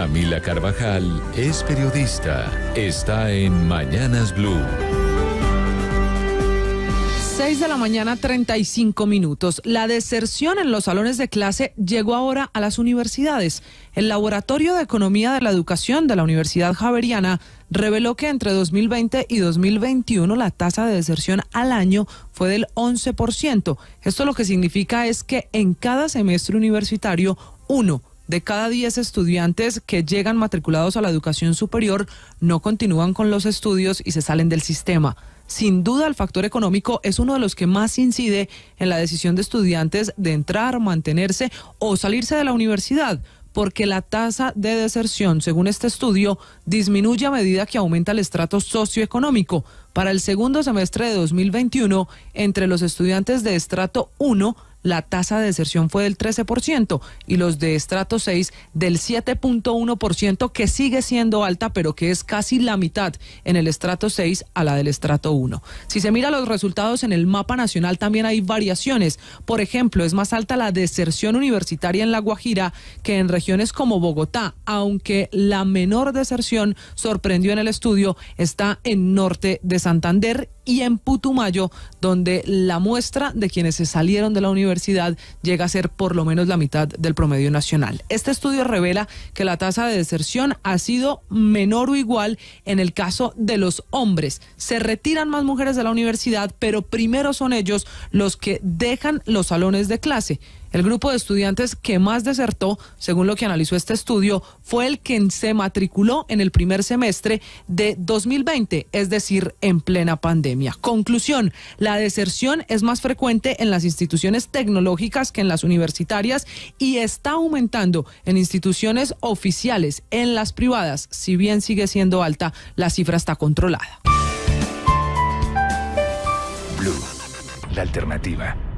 Camila Carvajal es periodista. Está en Mañanas Blue. 6 de la mañana, 35 minutos. La deserción en los salones de clase llegó ahora a las universidades. El Laboratorio de Economía de la Educación de la Universidad Javeriana reveló que entre 2020 y 2021 la tasa de deserción al año fue del 11%. Esto lo que significa es que en cada semestre universitario, uno de cada 10 estudiantes que llegan matriculados a la educación superior no continúan con los estudios y se salen del sistema. Sin duda el factor económico es uno de los que más incide en la decisión de estudiantes de entrar, mantenerse o salirse de la universidad porque la tasa de deserción, según este estudio, disminuye a medida que aumenta el estrato socioeconómico. Para el segundo semestre de 2021, entre los estudiantes de estrato 1, la tasa de deserción fue del 13% y los de estrato 6 del 7.1%, que sigue siendo alta, pero que es casi la mitad en el estrato 6 a la del estrato 1. Si se mira los resultados en el mapa nacional, también hay variaciones. Por ejemplo, es más alta la deserción universitaria en La Guajira que en regiones como Bogotá, aunque la menor deserción, sorprendió en el estudio, está en norte de Santander y en Putumayo, donde la muestra de quienes se salieron de la universidad llega a ser por lo menos la mitad del promedio nacional. Este estudio revela que la tasa de deserción ha sido menor o igual en el caso de los hombres. Se retiran más mujeres de la universidad, pero primero son ellos los que dejan los salones de clase. El grupo de estudiantes que más desertó, según lo que analizó este estudio, fue el que se matriculó en el primer semestre de 2020, es decir, en plena pandemia. Conclusión, la deserción es más frecuente en las instituciones tecnológicas que en las universitarias y está aumentando en instituciones oficiales, en las privadas. Si bien sigue siendo alta, la cifra está controlada. Blue, la alternativa.